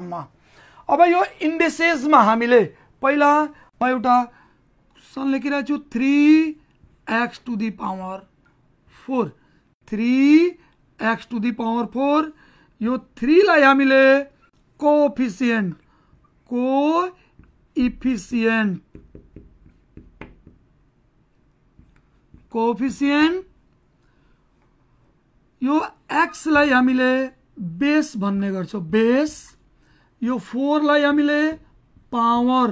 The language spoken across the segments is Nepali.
अब यो इन्डेसेसमा हामीले पहिला म एउटा सन लेखिरहेको छु three x to the power four three x to the power four यो थ्रीलाई हामीले कोफिसियन्ट को इफिसियन्ट कोफिसियन्ट यो एक्सलाई हामीले बेस भन्ने गर्छौँ बेस यो फोर लाई हमें पावर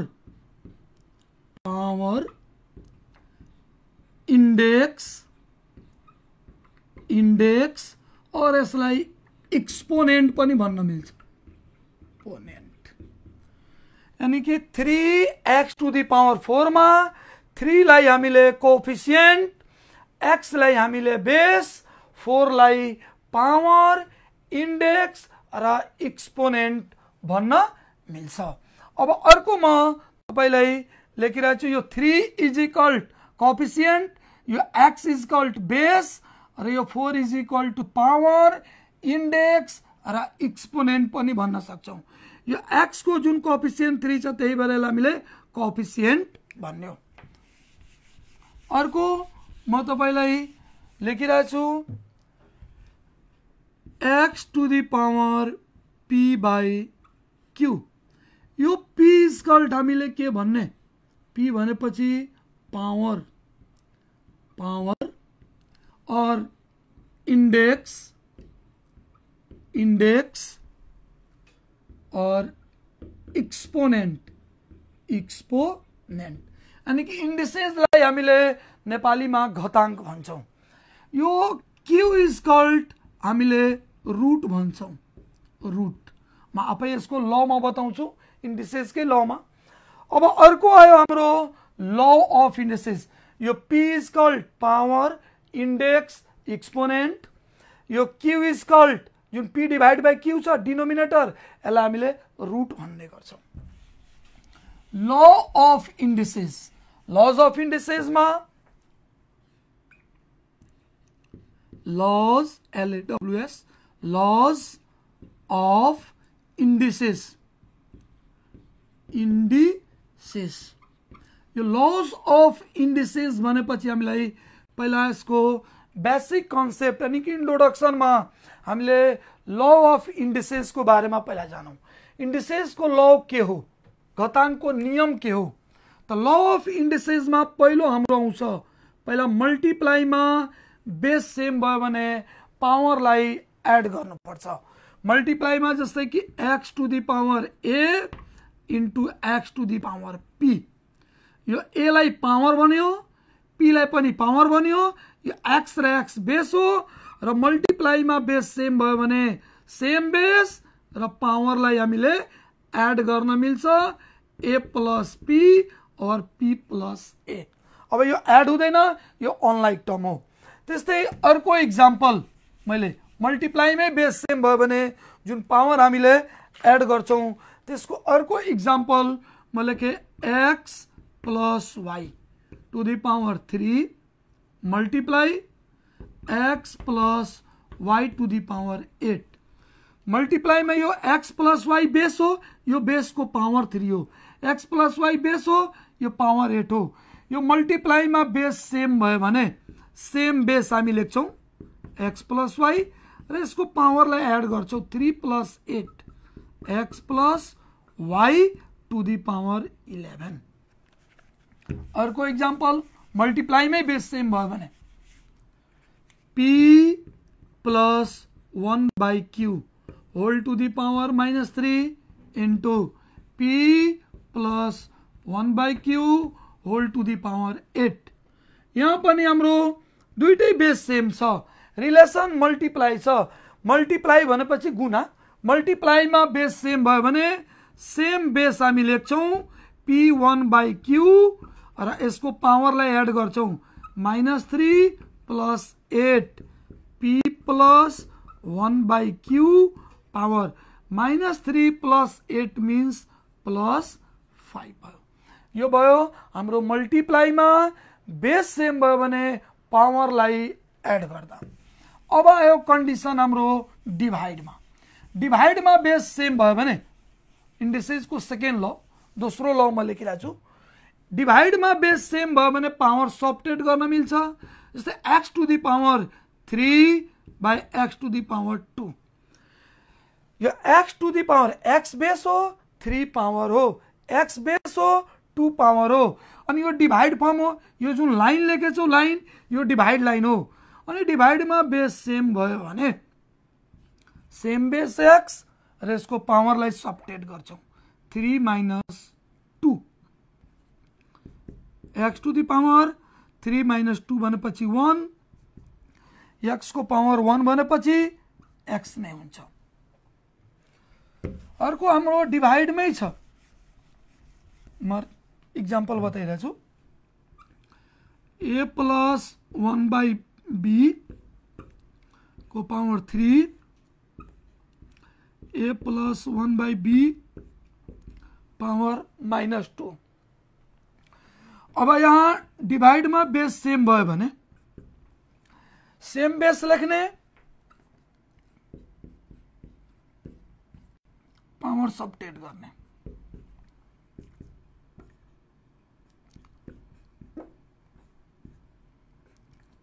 पावर इंडेक्स इन्डेक्स अर यसलाई एक्सपोनेन्ट पनि भन्न मिल्छ एक्सपोनेन्ट यानि कि three x to the power four three लाई थ्रीलाई हामीले एक्स लाई हामीले बेस फोर लाई पावर इंडेक्स र एक्सपोनेंट भन्न मिल्छ अब अर्को म तपाईँलाई लेखिरहेको छु यो थ्री इज इक्वल कफिसियन्ट यो एक्स इज कल्ट बेस र यो four is equal to power index र एक्सपोनेन्ट पनि भन्न सक्छौँ यो एक्सको जुन कफिसियन्ट थ्री छ त्यही भएर हामीले कफिसियन्ट भन्यो अर्को म तपाईँलाई लेखिरहेको छु x to the power p by q यो पी स्कल्ट हामीले के भन्ने पी भनेपछि पावर पावर और इंडेक्स इंडेक्स और एक्सपोनेंट एक्सपोनेंट यानी कि इन्डेसेसलाई हामीले नेपालीमा घताङ्क भन्छौँ यो क्यु इज कल्ड हामीले रुट भन्छौँ इसको म आफैहरुको लमा बताउँछु इन्डिसेसकै लमा अब अर्क आयो हम ल अफ इंडिसेस यो p is called power index exponent यो क्यू इज कल्ड जो पी डिभाइड बाई क्यू छ डिनोमिनेटर यसलाई हामीले रुट भन्ने law of indices laws of indices में laws L A W S laws of indices indices यो लॉज ऑफ इंडिसेस भनेपछि हामीलाई पहिला यसको बेसिक कन्सेप्ट यानि कि इन्ट्रोडक्सनमा हामीले ल अफ में बारेमा पहिला जानौँ को ल के हो को निम के हो त ल अफ इन्डिसेसमा हम हाम्रो आउँछ पहिला मल्टिप्लाईमा बेस सेम भयो भने पावरलाई एड गर्नुपर्छ मल्टिप्लाईमा जस्तै कि x to the power a into x to the power p यो एलाई पावर भन्यो पीलाई पनि पावर भन्यो यो एक्स र एक्स बेस हो र मल्टिप्लाईमा बेस सेम भयो भने सेम बेस र पावरलाई हामीले एड गर्न मिल्छ ए प्लस पी और पी प्लस ए अब यो एड हुँदैन यो अनलाइक टर्म हो त्यस्तै अर्को इक्जाम्पल मैले मल्टिप्लाईमै बेस सेम भाई जो पावर हमी एड कर अर्क अर्को मैं म x plus y to the power three multiply x plus y to the power eight में यो एक्स प्लस वाई बेस हो यो को पावर थ्री हो एक्स प्लस वाई बेस हो यो पावर एट हो यो में बेस सेम भेम सेम बेस हम लेख एक्स प्लस वाई इसको पावर लड add three plus eight x plus y to the power eleven अर्क एक्जापल मल्टिप्लाईम बेस सेम भी p plus one by Q whole to the power minus three into p plus one by Q whole to the power eight यहाँ पर हम दुटे बेस सेम छ रिलेसन मल्टिप्लाई मल्टिप्लाई गुना मल्टिप्लाई में बेस सेम भेम बेस हम लेख पी वन बाई क्यू र यसको पावरलाई add minus three plus eight p plus one by q power minus three plus eight means plus five यो भो हम मल्टिप्लाई में बेस सेम भावर भने एड गर्दा अब आयो कन्डिसन हाम्रो डिभाइडमा डिभाइडमा बेस सेम भयो भने इन्डिसेसको सेकेन्ड ल दोस्रो ल म लेखिरहेको छु डिभाइडमा बेस सेम भयो भने पावर सपरेट गर्न मिल्छ जस्तै x to the power three by x to the power two यो x to the power x base हो थ्री पावर हो एक्स बेस हो टू पावर हो अनि यो डिभाइड फर्म हो यो जुन लाइन लेखेको छु लाइन यो डिभाइड लाइन हो अभी डिभाड में बेस सेम भो सेम बेस एक्स रो पावर पावरलाई सपटेट three minus two x to the power three minus two one x को पावर वान भनेपछि एक्स नै हुन्छ अर्को हाम्रो डिभाइडमै छ म a plus one by b को power three a plus one by b power minus two अब यहाँ डिवाइड में बेस सेम भाई सेम बेस लेखने पावर टेट करने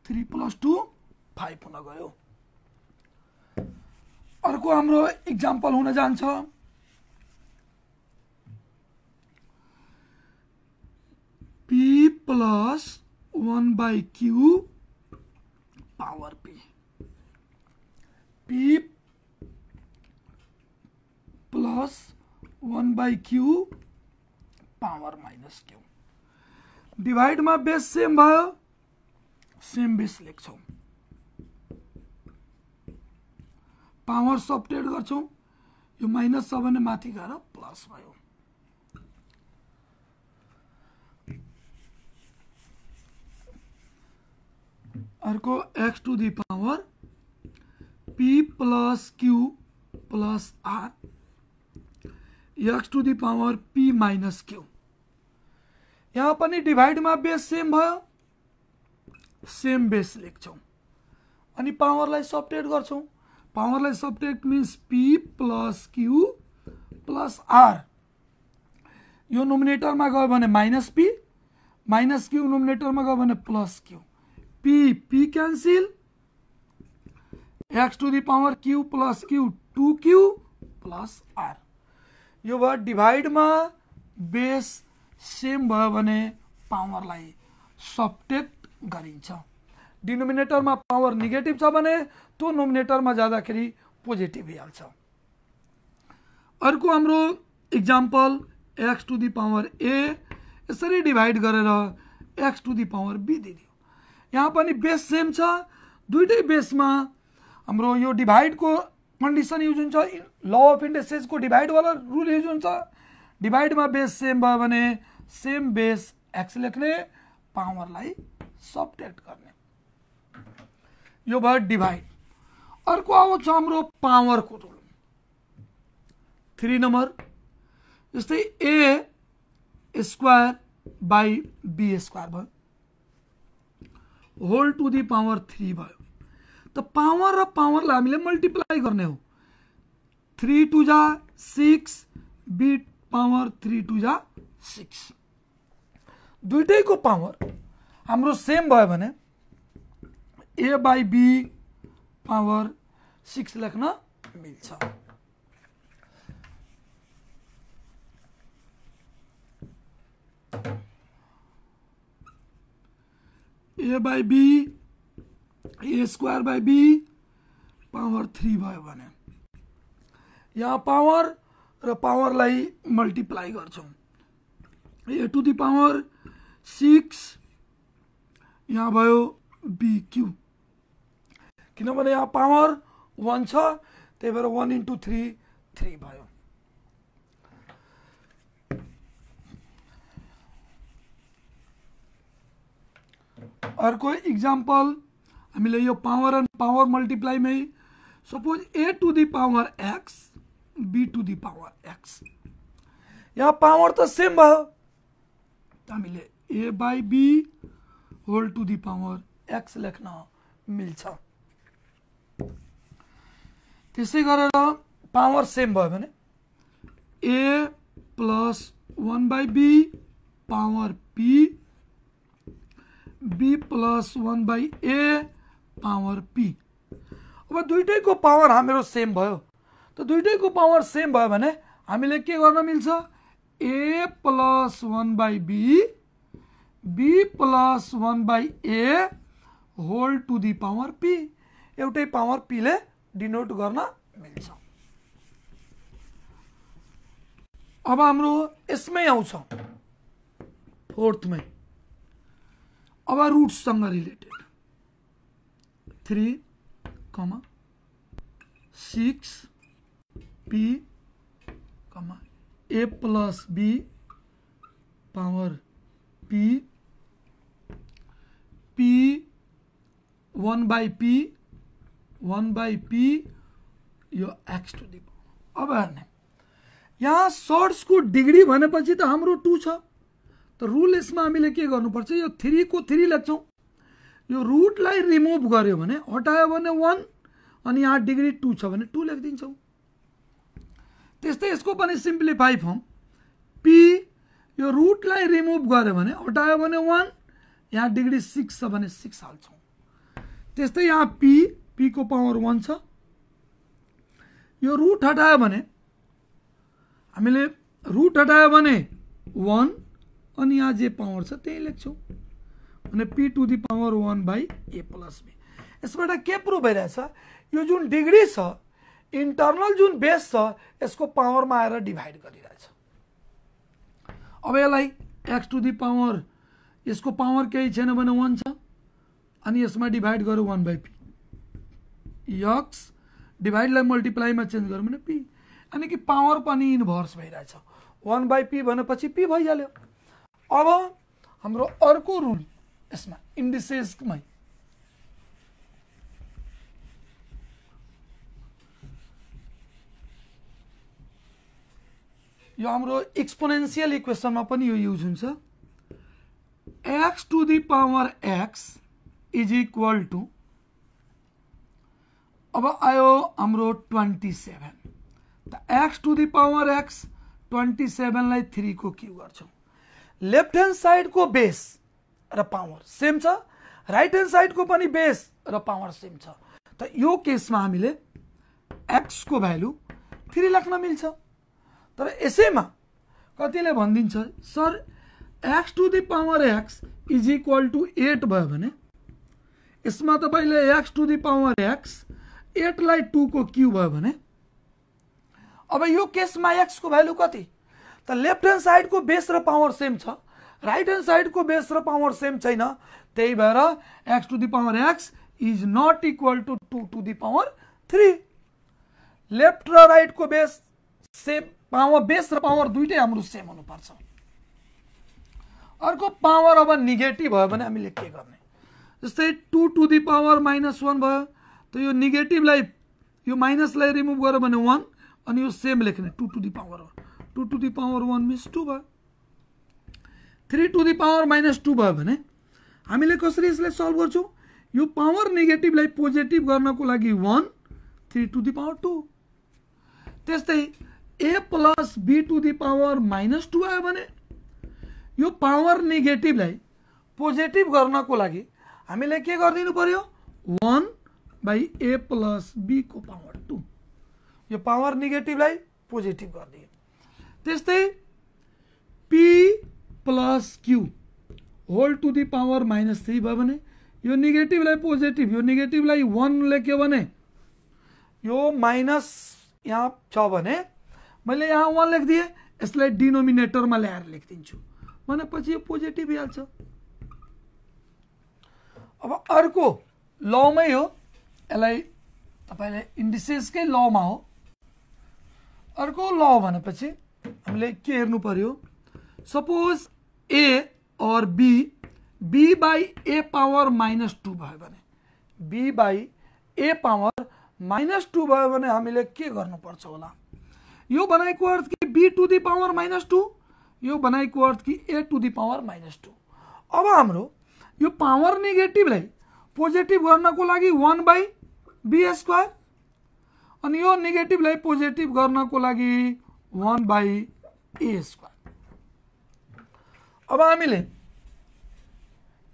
थ्री प्लस टू फाइभ हुन गयो अर्को हाम्रो इक्जाम्पल हुन जान्छ p plus one by q power p p plus one by q power minus q डिभाइडमा बेस सेम भयो सेम्बेस लेख्छौँ पावर सब्टेड गर्छौँ यो माइनस छ भने माथि गएर प्लस भयो अर्को x to the power p plus q plus r x to the power p minus q यहाँ पनि डिभाइडमा बेस सेम भयो सेम बेस लेख्छौँ अनि पावरलाई सपरेट गर्छौँ पावरलाई separate means p plus q plus r यो नोमिनेटरमा गयो भने माइनस पी माइनस क्यु नोमिनेटरमा गयो भने plus q p p cancel x to the power q plus q two q plus r यो भयो डिभाइडमा बेस सेम भयो भने पावरलाई सपटेक्ट डिनोमिनेटर में पावर निगेटिव छो नोमिनेटर में ज्यादा खेल पोजिटिव भइहाल्छ अर्को हम example x to the power a इसी डिभाइड कर x to the power b दीद यहाँ पर बेस सेम छ बेस में हम डिभाइड को कंडीसन यूज हो ल अफ इंडस्ट्रेज डिभाइडवाला रुल वाला रूल यूज बेस सेम में बेस सेम बेस एक्स लेखने पावर लाई सब्ट्रैक्ट करने यो भयो डिभाइड अर्को आउँछ हाम्रो पावरको रोल थ्री नम्बर जस्तै a square by be square भयो whole to the power three भयो त तो पावर र पावरलाई हामीले मल्टिप्लाई गर्ने हो थ्री टु जा six b power three two जा सिक्स दुइटैको पावर हाम्रो सेम भयो भने ए बाई बी पावर सिक्स लेख्न मिल्छ a by b a square by b power three भयो भने यहाँ पावर र पावरलाई मल्टिप्लाई गर्छौँ a to the power six यहाँ भयो बिक्यु क्यों यहाँ पावर वन छ त्यही भएर वान थ्री थ्री भो अर्क इक्जाम्पल हमें यह पावर एंड पावर मल्टिप्लाईमै suppose a to the power x b to the power x यहाँ पावर तो सेम भयो हामीले a by b whole to the power x लेख्न मिल्छ त्यसै गरेर पावर सेम भयो भने a plus one by b power p b plus one by A power p अब दुइटैको पावर हाम्रो सेम भयो त दुइटैको पावर सेम भयो भने हामीले के गर्न मिल्छ a plus one by b b plus one by A whole to the power p एवटे पावर पीले डिनोट करना मिल्छ अब हम इसमें आउँछ फोर्थमै अब रुट्ससँग related three comma six p comma a plus b power p one by p one by p यो एक्स टु दि अब हेर्ने यहाँ सर्ट्सको डिग्री भनेपछि त हाम्रो टू छ त रुल यसमा हामीले के गर्नुपर्छ यो थ्रीको थ्री लेख्छौँ यो रुटलाई रिमुभ गर्यो भने हटायो भने वान अनि यहाँ डिग्री टू छ भने टू लेखिदिन्छौँ त्यस्तै यसको पनि सिम्प्लिफाई फर्म पी यो रुटलाई रिमुभ गर्यो भने हटायो भने वान यहाँ डिग्री सिक्स छ भने सिक्स हाल्छौँ त्यस्तै यहाँ पी को पावर वन यो रूट हटाए हमें रूट रुट वन भने जे पावर छह लिख p to the power one by A plus b इस के प्रूफ भैर यो जो डिग्री इंटरनल जो बेस इसको पावर में आएगा डिभाइड कर अब इस एक्स टू दी पावर इसको पावर कहीं छेन वन छ अनि यसमा डिभाइड गरौँ वान बाई पी यक्स डिभाइडलाई मल्टिप्लाईमा चेन्ज गरौँ भने पी अनि कि पावर पनि इन्भर्स भइरहेछ वान बाई पी भनेपछि पी भइहाल्यो अब हाम्रो अर्को रुल यसमा इन्डिसेसमै यो हाम्रो एक्सपोनेन्सियल इक्वेसनमा पनि यो युज हुन्छ x to the power x is equal to अब आयो हाम्रो ट्वेन्टी सेभेन त x to the power x twenty सेभेनलाई थ्रीको क्यु गर्छौँ लेफ्ट ह्यान्ड साइडको बेस र पावर सेम छ राइट ह्यान्ड साइडको पनि बेस र पावर सेम छ त यो केसमा हामीले एक्सको भ्यालु थ्री लेख्न मिल्छ तर यसैमा कतिले भनिदिन्छ sir x to the power x is equal to eight भयो भने यसमा तपाईँले x to the power x एटलाई टुको क्यु भयो भने अब यो केसमा एक्सको भ्यालु कति त लेफ्ट ह्यान्ड साइडको बेस र पावर सेम छ राइट ह्यान्ड साइडको बेस र पावर सेम छैन त्यही भएर x to the power x is not equal to two to the power three left र राइटको बेस सेम पावर बेस र पावर दुइटै हाम्रो सेम हुनुपर्छ अर्को पावर अब नेगेटिभ भयो भने हामीले के गर्ने जस्तै two to the power minus one भयो त यो नेगेटिभलाई यो माइनसलाई रिमुभ गर्यो भने वान अनि यो सेम लेख्ने two to the power one two to the power one means two भयो three to the power minus two भयो भने हामीले कसरी यसलाई सल्भ गर्छौँ यो पावर नेगेटिभलाई पोजिटिभ गर्नको लागि one three to the power two त्यस्तै a plus b to the power minus two आयो भने यो पावर नेगेटिभलाई पोजिटिभ गर्नको लागि हमें के गरिदिनु पर्यो one by A plus B को पावर टू ये पावर पोजिटिव कर दिए तस्ते P plus Q whole to the power minus three भो निगेटिव यो नेगेटिभलाई पोजिटिभ यो नेगेटिभलाई यो माइनस यहाँ छ यहाँ वन लेख दिए इसलिए डिनोमिनेटर में लिया लेखिदिन्छु भनेपछि यो पोजिटिभ अब अर्को लमै हो यसलाई तपाईँले इन्डिसेसकै लमा हो अर्को ल भनेपछि हामीले के हेर्नु पर्यो सपोज ए और B B by A power minus two भयो भने B by A power minus two भयो भने हामीले के गर्नुपर्छ होला यो बनाएको अर्थ कि B to the power minus two यो बनाएको अर्थ कि A to the power minus two अब हाम्रो यो पावर नेगेटिभलाई पोजिटिभ गर्नको लागि वान बाई बी स्क्वायर अनि यो नेगेटिभलाई पोजिटिभ गर्नको लागि वान बाई ए स्क्वायर अब हामीले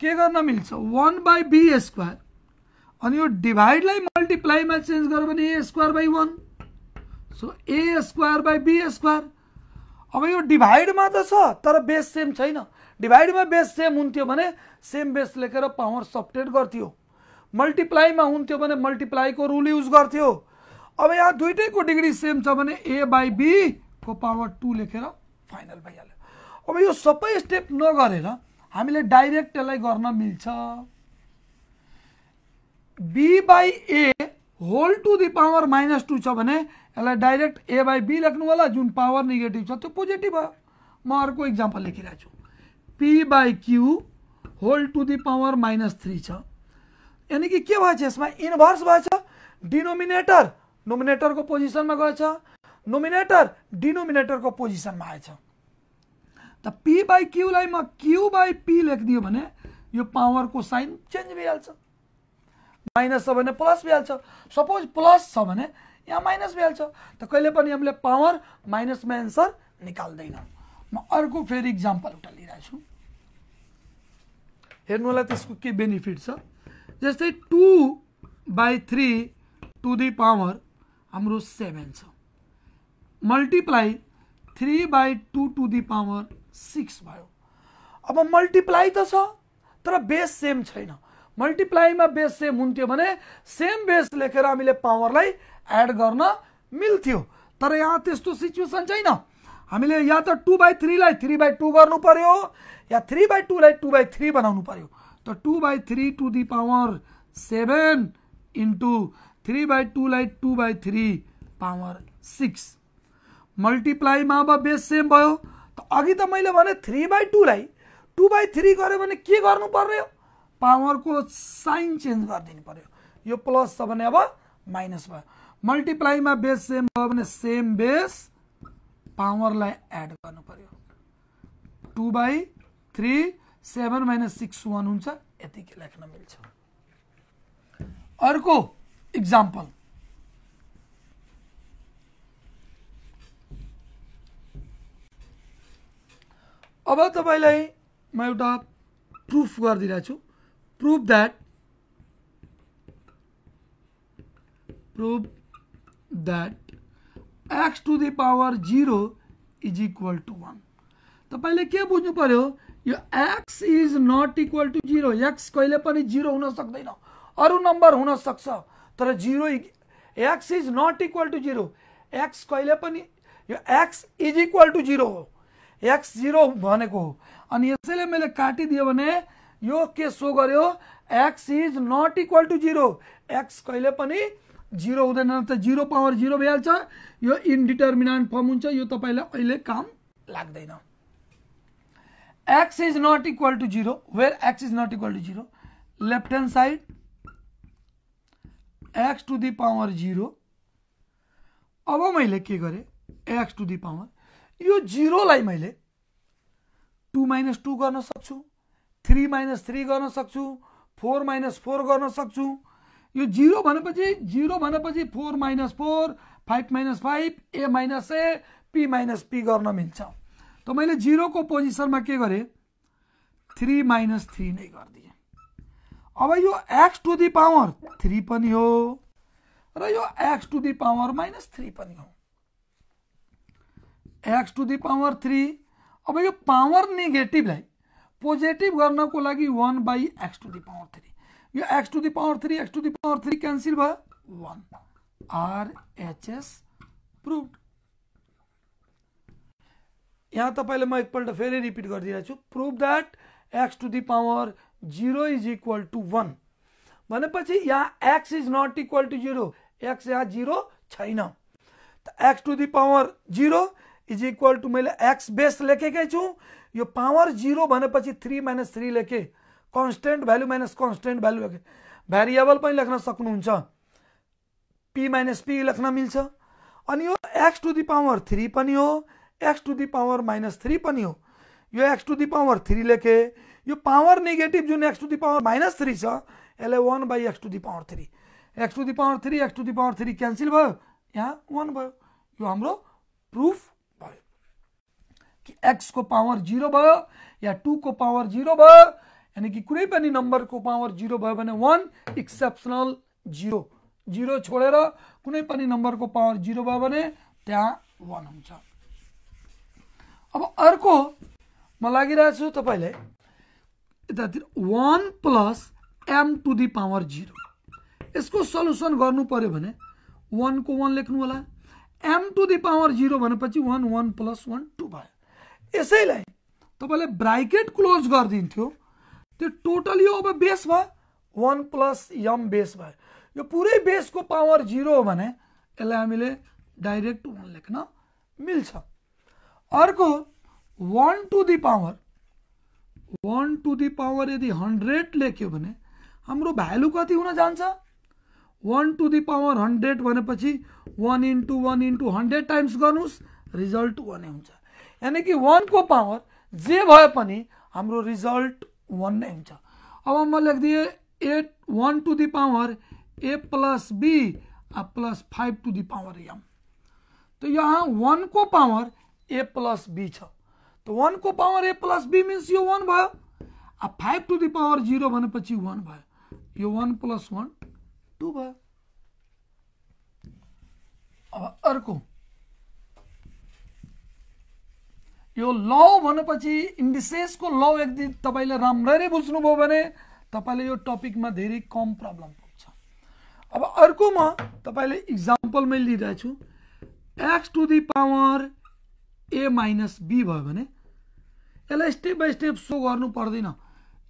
के गर्न मिल्छ वान बाई बी स्क्वायर अनि यो डिभाइडलाई मल्टिप्लाईमा चेन्ज गर्यो भने A square by one so A square by be square अब यो डिभाइडमा त छ तर बेस सेम छैन डिभाइडमा बेस सेम हुन्थ्यो भने सेम बेस लेकर पावर सप्टेट मल्टिप्लाई में हुन्थ्यो भने को रूल यूज करते अब यहाँ को डिग्री सेम छ भने ए बाई पावर टू लेखेर फाइनल भैया अब यह सब स्टेप नगर हमें डाइरेक्ट इस मिले B by A whole to the power minus two छ डाइरेक्ट ए बाई बी लेख्नु जो पावर निगेटिव छ पोजिटिव पोजिटिभ भयो म अर्को P by Q whole to the power minus three छ यानि कि के भएछ यसमा इन्भर्स भएछ डिनोमिनेटर नोमिनेटरको पोजिसनमा गएछ नोमिनेटर डिनोमिनेटरको पोजिसनमा आएछ त पी बाई क्यूलाई म क्यु बाई पी लेखिदियो भने यो पावरको साइन चेन्ज भइहाल्छ माइनस छ भने प्लस भइहाल्छ सपोज प्लस छ भने यहाँ माइनस भइहाल्छ त कहिले पनि हामीले पावर माइनसमा एन्सर निकाल्दैनौँ म अर्को फेरि इक्जाम्पल एउटा लिइरहेछु हेर्नु होला त्यसको के बेनिफिट छ जस्तै two by three to the power हाम्रो सेभेन छ multiply three by two to the power six भयो अब मल्टिप्लाई त छ तर बेस सेम छैन मल्टिप्लाईमा बेस सेम हुन्थ्यो भने सेम बेस लेखेर हामीले पावरलाई एड गर्न मिल्थ्यो तर यहाँ त्यस्तो सिचुएसन छैन हामीले या त टु बाई थ्रीलाई थ्री बाई टू गर्नु पर्यो या थ्री बाई टूलाई टू बाई थ्री बनाउनु पर्यो त two by three to the power seven into three by टूलाई two by three power six मल्टिप्लाईमा अब बेस सेम भयो त अघि त मैले भने थ्री बाई टूलाई टू बाई थ्री गऱ्यो भने के गर्नु पर्ने हो पावरको साइन चेन्ज गरिदिनु पर्यो यो प्लस छ भने अब माइनस भयो मल्टिप्लाईमा बेस सेम भयो भने सेम बेस पावरलाई एड गर्नु पर्यो two by three seven minus six one हुन्छ यतिकै लेख्न मिल्छ अर्को इक्जाम्पल अब तपाईँलाई म एउटा प्रुफ गरिदिरहेको छु proof that proof that X to the power zero is equal to one तपाईँले के बुझ्नु पऱ्यो यो x is not equal to zero X कहिले पनि जिरो हुन सक्दैन अरू नम्बर हुनसक्छ तर zero X is not equal to zero X कहिले पनि यो x is equal to zero हो एक्स जिरो भनेको हो अनि यसैले मैले काटिदियो भने यो के सो गर्यो X is not equal to zero X कहिले पनि जिरो हुँदैन त जिरो पावर जिरो भइहाल्छ यो इन्डिटर्मिनेन्ट फर्म हुन्छ यो तपाईँलाई अहिले काम लाग्दैन x is not equal to 0 where x is not equal to 0 left hand side x to the power 0 अब मैले के गरे x to the power यो 0 लाई मैले 2 minus 2 गर्न सक्छु 3 minus 3 गर्न सक्छु 4 minus 4 गर्न सक्छु यो 0 भनेपछि 0 भनेपछि 4 minus 4 5 minus 5 a minus a p minus p गर्न मिल्छ तो मैं जीरो को पोजिशन में के करें थ्री माइनस थ्री नहीं कर दिए अब यो X to the power three पनि हो र यो X to the power minus three पनि हो X to the power three अब यो पावर निगेटिव नेगेटिभलाई करना को लगी one by X to the power three यो X to the power three x to the power three cancel cancel R H S proof यहाँ तपाईँले म एकपल्ट फेरि रिपिट गरिदिइरहेको छु prove that X to the power zero is equal to one भनेपछि यहाँ X is not equal to zero X यहाँ जिरो छैन त x to the power zero is equal to मैले एक्स बेस लेखेकै छु यो पावर जिरो भनेपछि थ्री माइनस थ्री लेखेँ constant value minus constant value लेखेँ भ्यारिएबल पनि लेख्न सक्नुहुन्छ पी माइनस पी लेख्न मिल्छ अनि यो x to the power three पनि हो X to the power minus three पनि हो यो X to the power three लेखेँ यो पावर नेगेटिव जो X to the power minus three इसलिए one by X to the power three x to the power three x to the power three cancel भो यहाँ वन भो यो हम प्रूफ भयो कि को पावर जीरो भो या टू को पावर जीरो भो यानी कि कुनै नंबर को पावर जीरो भो वन एक्सेप्सनल जीरो जीरो छोड़कर नंबर को पावर जीरो भो वन हो अब अर्को म लागिरहेको छु तपाईँलाई यतातिर one plus M to the power zero यसको सल्युसन गर्नु पऱ्यो भने वानको वान लेख्नु होला M to the power zero भनेपछि one one plus one two भयो यसैलाई तपाईँले ब्राइकेट क्लोज गरिदिन्थ्यो त्यो टोटल यो अब बेस भयो वान प्लस यम बेस भयो यो पुरै बेसको पावर जिरो हो भने यसलाई हामीले डाइरेक्ट वान लेख्न मिल्छ अर्क one to the power one to the power यदि हंड्रेड लेख्य हम भू कान टू हुन जान्छ one to the power hundred one into one into hundred times कर रिजल्ट वन होने कि कि को पावर जे भाई हम रिजल्ट वन नहीं अब म दिए eight one to the power A plus B plus five to the power M तो यहाँ वन को पावर ए प्लस बी छ त वानको पावर ए प्लस बी मिन्स यो वान भयो अब five to the power zero भनेपछि वान भयो यो वान प्लस वान टू भयो अब अर्को यो ल भनेपछि इन्डिसेसको ल यदि तपाईँले राम्ररी बुझ्नुभयो भने तपाईँले यो टपिकमा धेरै कम प्रब्लम पुग्छ अब अर्को म तपाईँले इक्जाम्पल मैले लिइरहेछु X to the power A minus B भयो भने यसलाई स्टेप बाई स्टेप सो गर्नु पर्दैन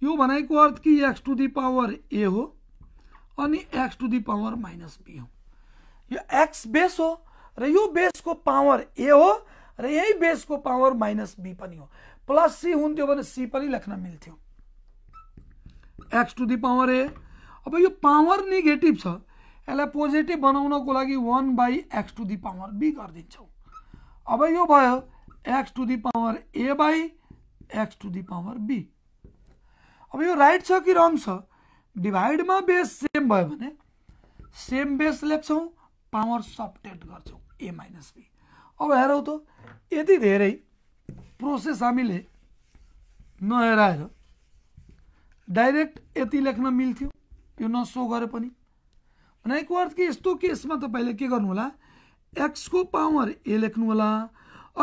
यो भनेको अर्थ कि x to the power A हो अनि X to the power minus B हो यो एक्स बेस हो र यो बेसको पावर ए हो र यही बेसको पावर माइनस बी पनि हो प्लस सी हुन्थ्यो भने सी पनि लेख्न मिल्थ्यो X to the power A अब यो पावर नेगेटिभ छ यसलाई पोजिटिभ बनाउनको लागि one by x to the power B गरिदिन्छौँ अब यो भयो X to the power A by x to the power B अब यो राइट छ कि रङ छ डिभाइडमा बेस सेम भयो भने सेम बेस लेख्छौँ पावर सपटेट गर्छौँ ए माइनस बी अब हेरौँ त यति धेरै प्रोसेस हामीले नहेराएर डाइरेक्ट यति लेख्न मिल्थ्यो यो नसो गरे पनि भनेको अर्थ के यस्तो केसमा तपाईँले के गर्नु होला एक्सको पावर ए लेख्नु होला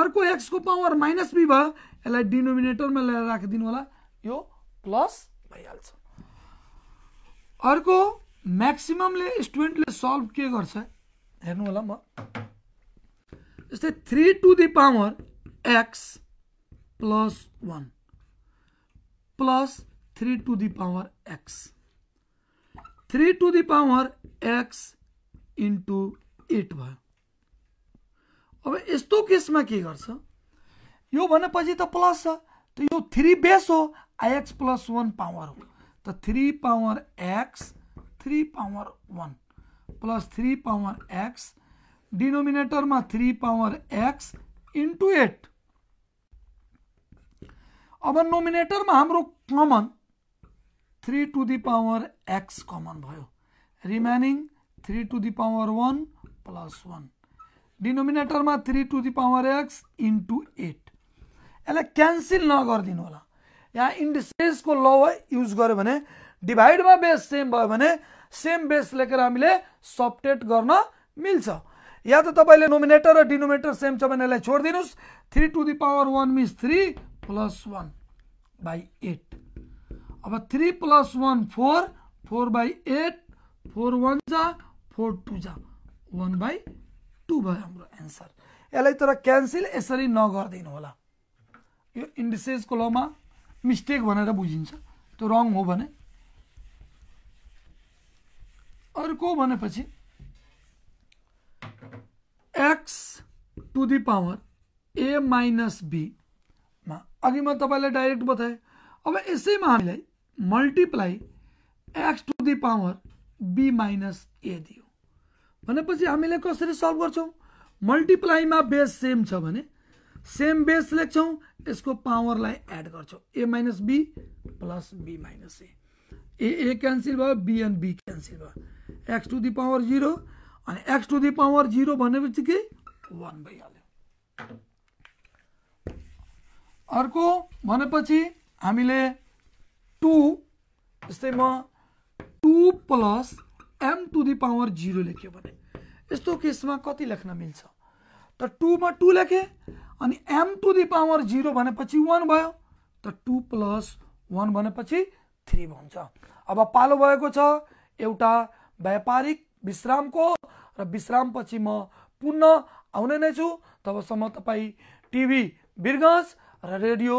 अर्को एक्सको पावर माइनस बी भयो यसलाई डिनोमिनेटरमा ल्याएर राखिदिनु होला यो प्लस भइहाल्छ अर्को म्याक्सिममले स्टुडेन्टले सल्भ के गर्छ हेर्नु होला म जस्तै three to the power x plus one plus three to the power X three to the power X into eight भयो अब केस में के गर्छ तो प्लस तो यो थ्री बेस हो आइएक्स प्लस वन पावर हो तो three power X three power one plus three power X denominator में three power X into eight अब नोमिनेटर में हम common three to the power X common भो remaining three to the power one plus one डिनोमिनेटरमा three to the power X into eight यसलाई क्यान्सल नगरिदिनु होला यहाँ इन्डिसेसको ल युज गर्यो भने डिभाइडमा बेस सेम भयो भने सेम बेस लेखेर हामीले सपटेट गर्न मिल्छ या त तपाईँले नोमिनेटर र डिनोमिनेटर सेम छ भने यसलाई छोडिदिनुहोस् three to the power one means three plus one by eight अब three plus one four four by eight four one जा फोर टू जा वान बाई टु भयो हाम्रो एन्सर यसलाई तर क्यान्सल यसरी नगरिदिनु होला यो इन्डिसेसको लमा मिस्टेक भनेर बुझिन्छ त्यो रङ हो भने अर्को भनेपछि X to the power A minus बीमा अघि म तपाईँलाई डाइरेक्ट बताएँ अब यसैमा हामीलाई multiply X to the power B minus A दियो भनेपछि हामीले कसरी सल्भ गर्छौँ मल्टिप्लाईमा बेस सेम छ भने सेम बेस लेख्छौँ यसको पावरलाई एड गर्छौँ A minus B plus B minus A A A cancel भयो बी एन्ड बी क्यान्सिल भयो X to the power zero अनि X to the power zero भनेपछि के वान भइहाल्यो अर्को भनेपछि हामीले टु जस्तै म two plus M to the power zero लेख्यो भने यस्तो केसमा कति लेख्न मिल्छ त टुमा टू लेखेँ अनि M to the power zero भनेपछि वान भयो त टू प्लस वान भनेपछि थ्री हुन्छ अब पालो भएको छ एउटा व्यापारिक विश्रामको र विश्रामपछि म पुनः आउने नै छु तबसम्म तपाईँ टिभी बिर्गस र रेडियो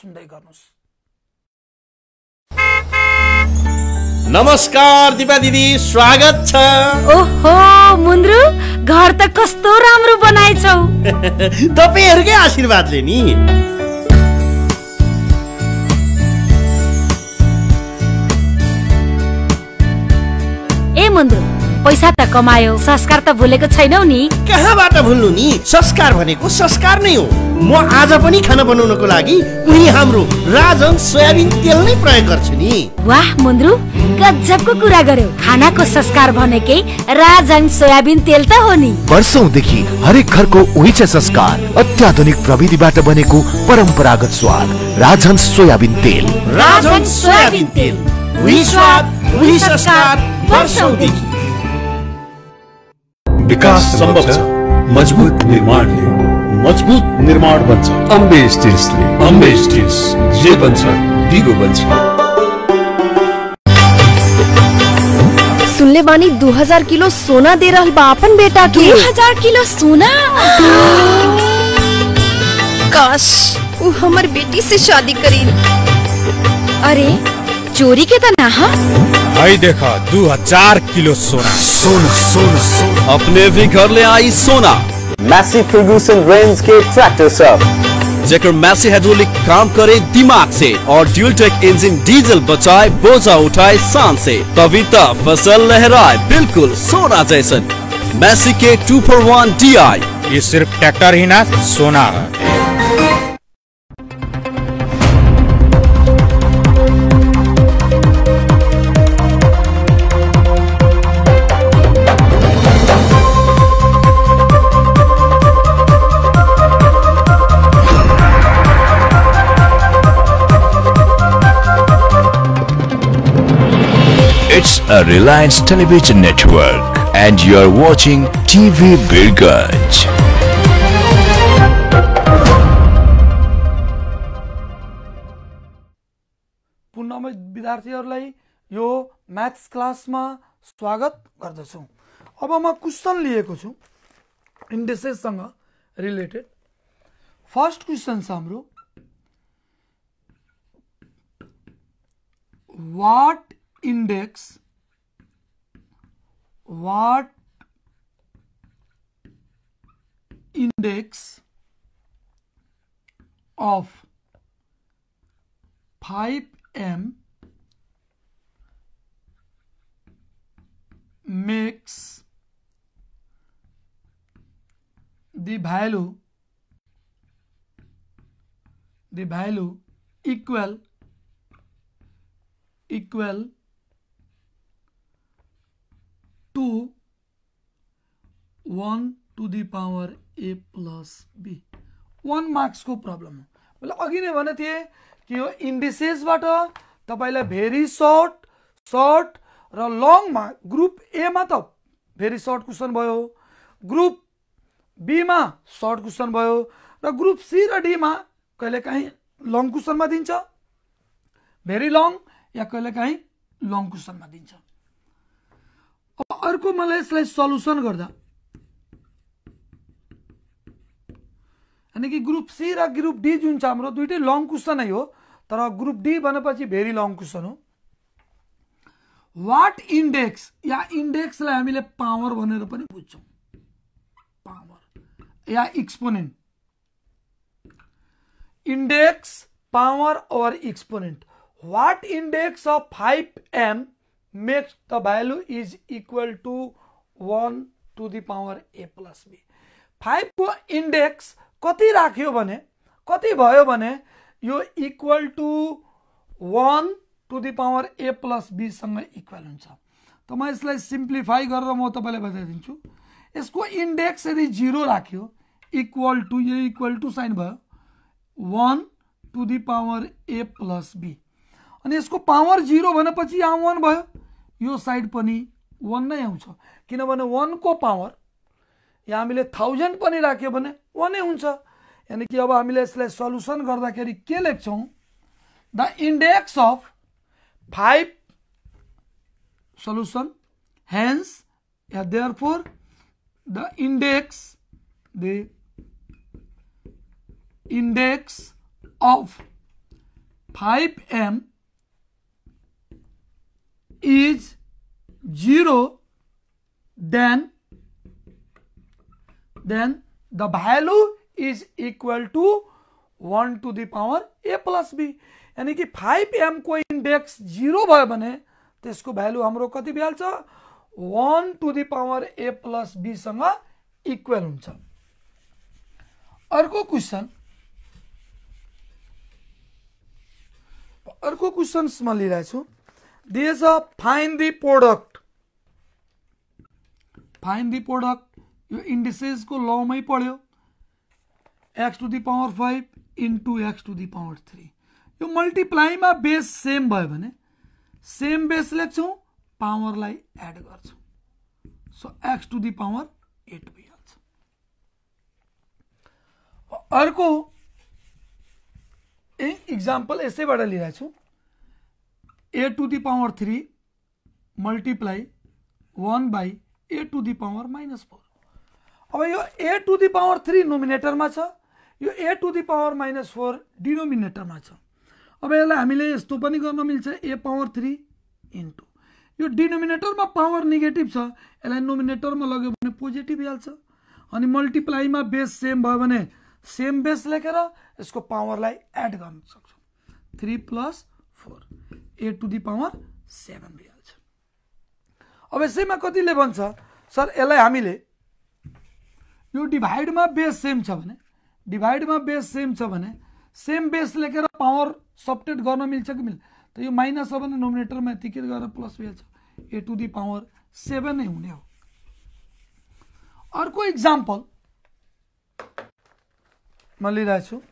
सुन्दै गर्नुहोस् नमस्कार दिपा दिदी स्वागत छ ओहो मुन्द्रु घर त कस्तो राम्रो बनाएछौ तपाईँहरूकै आशीर्वादले नि ए मुन्द्रु पैसा त कमायो संस्कार त भुलेको छैनौ नि कहाँबाट भुल्नु नि संस्कार भनेको संस्कार नै हो म आज पनि खाना बनाउनको लागि उही हाम्रो राजन सोयाबिन तेल नै प्रयोग गर्छु नि वाह मुन्द्रु गजबको कुरा गर्यो खानाको संस्कार भनेकै राजन सोयाबिन तेल त हो नि वर्षौंदेखि हरेक घरको उही छ संस्कार अत्याधुनिक प्रविधिबाट बनेको परम्परागत स्वाद राजन सोयाबिन तेल राजन सोयाबिन तेल उही स्वाद उही संस्कार वर्षौंदेखि विकास संभव मजबूत निर्माण मजबूत निर्माण बन अम्बे स्टिल्सले अम्बे स्टिल्स जे बन दिगो बन्छ सुनले बानी हजार किलो सोना दे रहा बा अपन बेटा के हजार किलो सोना काश वो हमार बेटी से शादी करी अरे चोरी के तना तो हई देखा दो हजार किलो सोना सोना सोना सोना अपने भी घर ले आई सोना मैसी फर्गूसन रेंज के ट्रैक्टर सब जेकर मैसी हेड्रोलिक काम करे दिमाग से और ड्यूल टेक इंजन डीजल बचाए बोझा उठाए शान से तभी तक तो फसल लहराए बिल्कुल सोना जैसन मैसी के two four one D I ये सिर्फ ट्रैक्टर ही ना सोना है a Reliance television network and you are watching TV Birgaj. पुनः विद्यार्थीहरूलाई यो म्याथ्स क्लासमा स्वागत गर्दछु अब म क्वेसन लिएको छु इन्डेसेससँग रिलेटेड फर्स्ट क्वेसन छ हाम्रो what index what index of 5m makes the value the value equal equal to one to the power A plus B one marks problem हो मैले अघि नै भनेको थिएँ कि यो इन्डिसेसबाट तपाईँलाई भेरी सर्ट सर्ट र लङमा ग्रुप एमा त भेरी सर्ट क्वेसन भयो ग्रुप बीमा सर्ट क्वेसन भयो र ग्रुप सी र डीमा कहिलेकाहीँ लङ क्वेसनमा दिन्छ भेरी लङ या कहिलेकाहीँ लङ क्वेसनमा दिन्छ अर्को मलाई यसलाई सल्युसन गर्दा यानि ग्रुप सी र ग्रुप डी जुन छ हाम्रो दुइटै लङ क्वेसनै हो तर ग्रुप डी भनेपछि भेरी लङ क्वेसन हो वाट इन्डेक्स या इन्डेक्सलाई हामीले पावर भनेर पनि बुझ्छौँ पावर या exponent index power or exponent what index of five M makes the value is equal to one to the power A plus B फाइभको इन्डेक्स कति राख्यो भने कति भयो भने यो equal to one to the power ए प्लस बीसँग इक्वल हुन्छ त म यसलाई सिम्प्लिफाई गरेर म तपाईँलाई बताइदिन्छु यसको इन्डेक्स यदि जिरो राख्यो इक्वल टु यो इक्वल टु साइन भयो one to the power A plus B अनि यसको पावर जिरो भनेपछि यहाँ वान भयो यो साइड पनि वान नै आउँछ किनभने वानको पावर यहाँ हामीले थाउजन्ड पनि राख्यो भने वानै हुन्छ यानि कि अब हामीले यसलाई सल्युसन गर्दाखेरि के लेख्छौँ the index of five solution hence या therefore the index index of five 5m is 0 then then the value is equal to 1 to the power a plus b यानि कि 5m को इन्डेक्स 0 भयो भने त्यसको भ्यालु हाम्रो कति भ्याल्छ 1 to the power A plus b सँग इक्वल हुन्छ अर्को क्वेसन अर्को क्वेसन्स म लिइरहेछु देज अ find the product find the product यो इन्डिसेजको लमै पढ्यो x to the power five into x to the power three यो मल्टिप्लाइमा बेस सेम भयो भने सेम बेस लेख्छौँ पावरलाई एड गर्छौँ so x to the power eight भइहाल्छ अर्को एक्जाम्पल यसैबाट लिएर छौँ a to the power three multiply one by a to the power minus four अब यो a to the power three नोमिनेटरमा छ यो a to the power minus four डिनोमिनेटरमा छ अब यसलाई हामीले यस्तो पनि गर्न मिल्छ ए पावर थ्री इन्टु यो डिनोमिनेटरमा पावर नेगेटिभ छ यसलाई नोमिनेटरमा लग्यो भने पोजिटिभ हाल्छ अनि मल्टिप्लाईमा बेस सेम भयो भने सेम बेस लेखेर यसको पावरलाई एड गर्न सक्छौँ three plus four eight to the power seven भइहाल्छ अब यसैमा कतिले भन्छ सर यसलाई हामीले यो डिभाइडमा बेस सेम छ भने डिभाइडमा बेस सेम छ भने सेम बेस लेखेर पावर सपरेट गर्न मिल्छ कि मिल्छ त यो माइनस छ भने नोमिनेटरमा यतिकै गरेर प्लस भइहाल्छ a to the power seven नै हुने हो अर्को इक्जाम्पल म लिइरहेको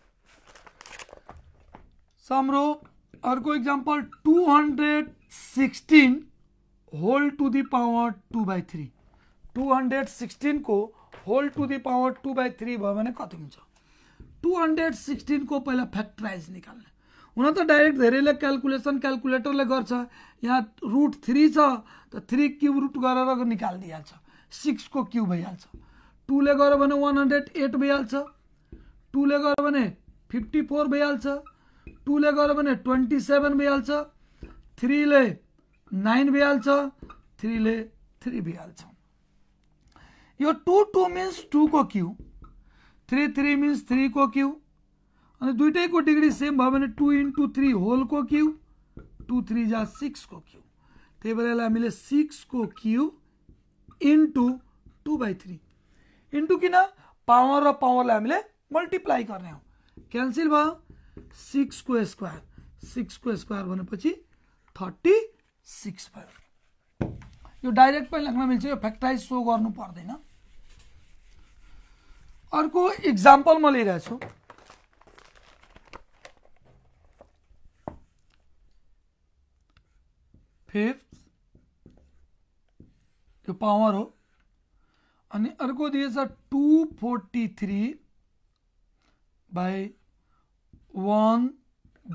छु हाम्रो अर्को example two hundred sixteen whole to power two by three two hundred को whole to power two by three भाई कति हो टू हन्ड्रेड सिक्सटिनको पहिला फ्याक्टराइज निकाल्ने हुन डाइरेक्ट धरले क्याकुलेसन क्याकुलेटर गर्छ यहाँ रुट थ्री तो थ्री क्यूब रुट गरेर सिक्स को क्यूब भैया टू ले गए वन हंड्रेड एट भैया टू ले भने फिफ्टी फोर भैया टू गऱ्यो ट्वेंटी सेवेन भैया थ्री ले नाइन थ्री ले थ्री भैया यो टू टू मिन्स टू को cube three three means three थ्रीको क्यु दुटे को डिग्री सेम भू भने टू होल थ्री होलको टू थ्री जा को क्यू ते भएर हमें सिक्स को cube into two by three into कवर पावर र मल्टिप्लाई करने हो कैंसिल भाई सिक्स को स्क्वायर सिक्स को स्क्वायर थर्टी सिक्स भो डाइरेक्ट पनि लेख्न मिल्छ सो कर पर्देन अर्को इक्जाम्पल म लिइरहेछु फिफ्थ यो पावर हो अनि अर्को दिएछ forty three by one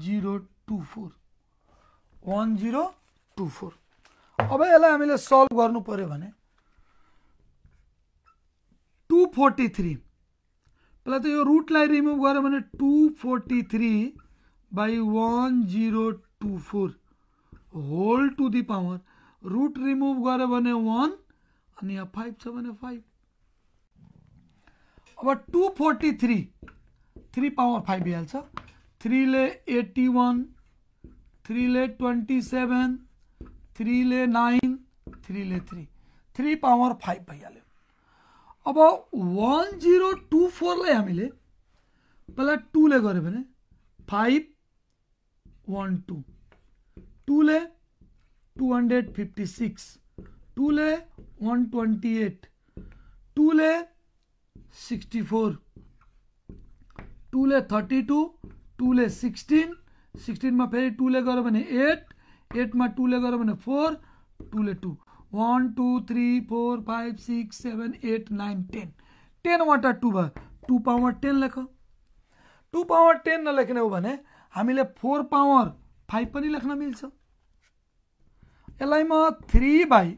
zero two four one zero two four अब इस हमें सल्व कर टू फोर्टी थ्री पहले तो यह रुटलाई रिमुभ रिमुव गए two forty three by one zero two four whole to the power root remove गए वन वान फाइव छाइव अब two forty three three power five भइहाल्छ थ्रीले एट्टी वान थ्रीले ट्वेन्टी सेभेन थ्रीले नाइन थ्रीले थ्री थ्री पावर फाइभ भइहाल्यो अब वान जिरो टू फोरलाई हामीले पहिला टूले गऱ्यो भने फाइभ वान टू टूले टू हन्ड्रेड फिफ्टी सिक्स टूले वान ट्वेन्टी एट टूले सिक्सटी फोर टूले थर्टी टू टूले सिक्सटिन सिक्सटिनमा फेरि टूले गऱ्यो भने एट एटमा टूले गऱ्यो भने फोर टूले two one two three four five six seven eight nine ten टेनवटा टू भयो टू पावर टेन लेख टू पावर टेन नलेख्ने हो भने हामीले फोर पावर फाइभ पनि लेख्न मिल्छ यसलाई म थ्री बाई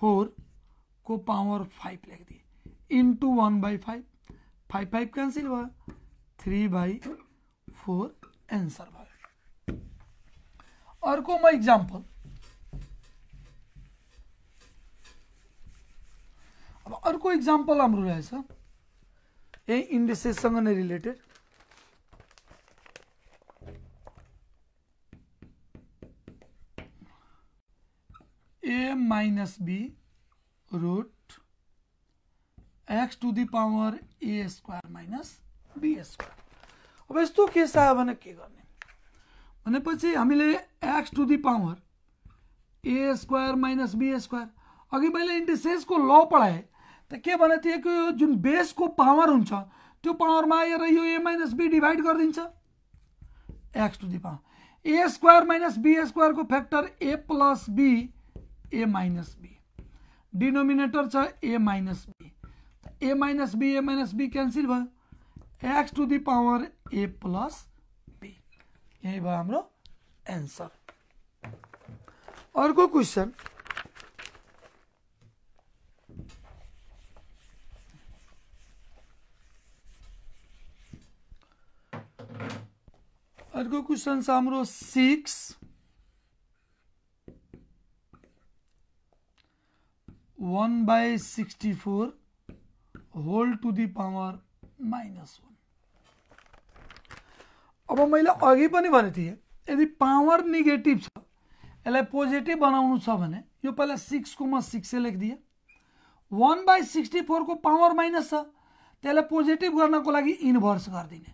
फोरको पावर फाइभ लेखिदिएँ into one by five five five cancel हुआ थ्री बाई फोर आंसर और को मैं एग्जाम्पल अब अर्को इक्जाम्पल हाम्रो रहेछ यही संग नै related a minus b root x to the power a square minus b square अब यस्तो केस आयो भने के गर्ने x to the power a square minus b square मैं मैले को ल पढ़ाए त के कि जो बेस को पावर हो पावर में आएर यो ए माइनस बी कर गरिदिन्छ x to the power a square minus b square को factor a plus b a minus b denominator छ a minus b a minus b a minus b cancel भयो x the power A plus b यही भयो हाम्रो एन्सर अर्को क्वेसन अर्को question six one by sixty four whole to the power minus one अब मैले अघि पनि भनेको थिएँ यदि पावर निगेटिभ छ यसलाई पोजिटिभ बनाउनु छ भने यो पहिला सिक्सको म सिक्सै लेखिदिएँ वान बाई सिक्सटी फोरको पावर माइनस छ त्यसलाई पोजिटिभ गर्नको लागि इन्भर्स गरिदिने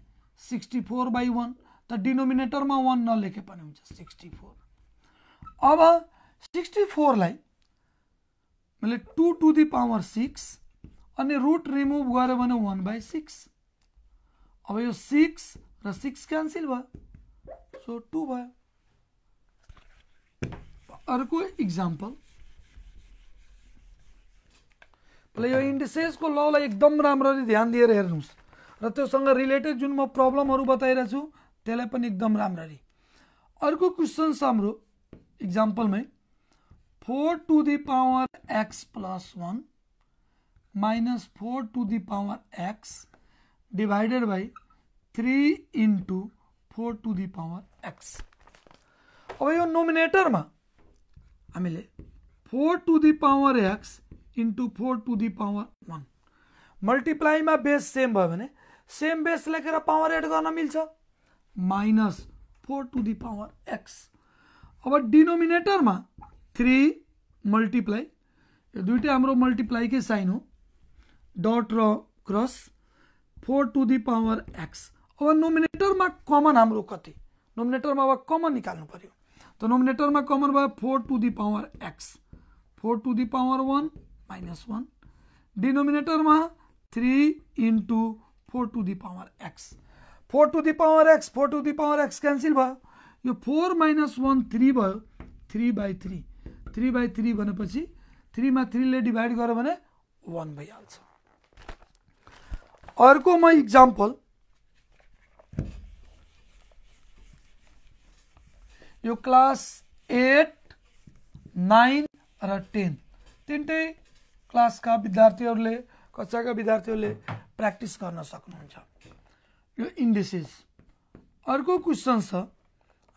सिक्सटी फोर बाई वान त डिनोमिनेटरमा वान नलेखे पनि हुन्छ सिक्सटी फोर अब सिक्सटी फोरलाई मैले two to the power six अनि रुट रिमुभ गऱ्यो भने वान बाई सिक्स अब यो सिक्स र सिक्स क्यान्सिल भयो सो टू भयो अर्को इक्जाम्पल पहिले यो इन्डिसेसको ललाई एकदम राम्ररी ध्यान दिएर हेर्नुहोस् र त्योसँग रिलेटेड जुन म प्रब्लमहरू बताइरहेको छु त्यसलाई पनि एकदम राम्ररी अर्को क्वेसन छ हाम्रो इक्जाम्पलमै four to the power x plus one minus four to the power x divided by three into four to the power x अब यह नोमिनेटर में हमें four to the power x into four to the power multiply में बेस सेम भयो भने सेम बेस लेखेर पावर एड गर्न मिल्छ minus four to the power x अब डिनोमिनेटर में थ्री मल्टिप्लाई दुईटे हमारे मल्टिप्लाईक साइन हो डट र cross four to the power x अब नोमिनेटरमा कमन हाम्रो कति नोमिनेटरमा अब कमन निकाल्नु पऱ्यो त नोमिनेटरमा कमन भयो four to the power x four to the power one minus one डिनोमिनेटरमा three into four to the power x four to the power x four to the power x cancel भयो यो फोर माइनस वान थ्री भयो three by three three by three भनेपछि थ्रीमा थ्रीले डिभाइड गर्यो भने वान भइहाल्छ अर्क म इक्जाम्पल यो क्लास एट नाइन र टेन तिनटै क्लास का विद्यार्थी कक्षा का विद्यार्थी प्क्टिस यो इन्डिसेस अर्को क्वेसन छ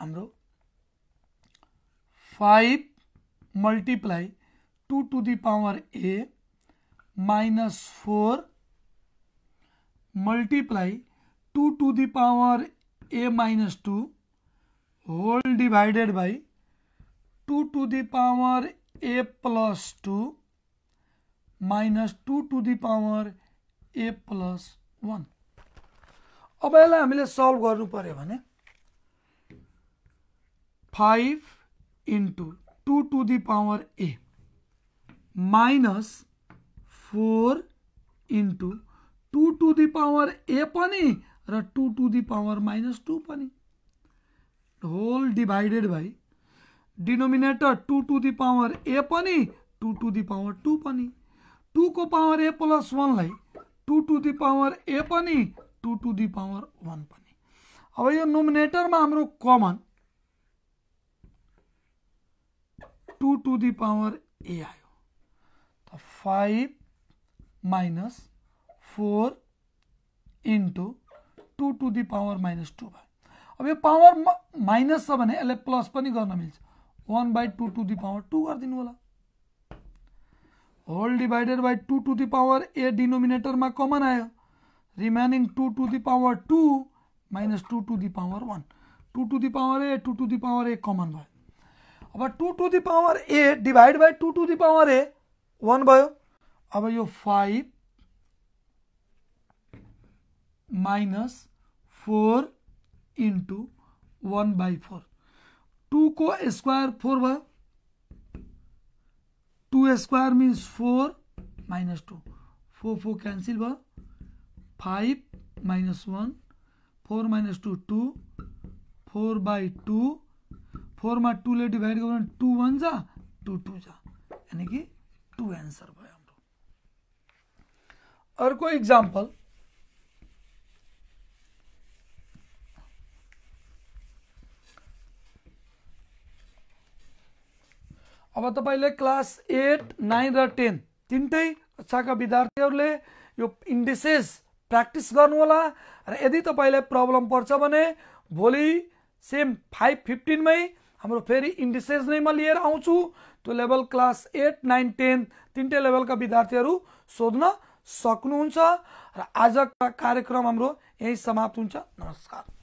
हाम्रो multiply two to the power A minus four multiply two to the power A minus two whole divided by two to the power A plus two minus two to the power A plus one अब इस हमें सल्व कर five into two to the power A minus four into two the power a पनि र two to power minus two पनि whole divided by denominator two to the power a पनि two to the power two two को पावर ए प्लस वन लाई two to the power a पनि two to the power one पनि अब नोमिनेटर में हम common two to the power a आयो five five minus four into two to the power minus two भयो अब यो पावर माइनस छ भने यसलाई प्लस पनि गर्न मिल्छ one by two to the power two गरिदिनु होला whole divided by two to the power a डिनोमिनेटरमा कमन आयो remaining two to the power two minus two to the power one two to the power a two to the power a common भयो अब two to the power a divide by two to the power a one भयो अब यो five minus four into one by four two को स्क्वायर फोर हुआ two square means four minus two four four cancel हुआ five minus one four minus two two four by two four में टू ले डिवाइड कर टू वन जा टू टू जा यानी कि टू आंसर भाई हाम्रो अर्को इक्जाम्पल अब तपाईँले क्लास एट नाइन र टेन तिनटै कक्षाका विद्यार्थीहरूले यो इन्डिसेस प्र्याक्टिस गर्नुहोला र यदि तपाईँलाई प्रब्लम पर्छ भने भोलि सेम फाइभ फिफ्टिनमै हाम्रो फेरि इन्डिसेस म लिएर आउँछु त्यो level class eight nine ten तिनटै लेभलका विद्यार्थीहरू सोध्न सक्नुहुन्छ र आजका कार्यक्रम हाम्रो यहीँ समाप्त हुन्छ नमस्कार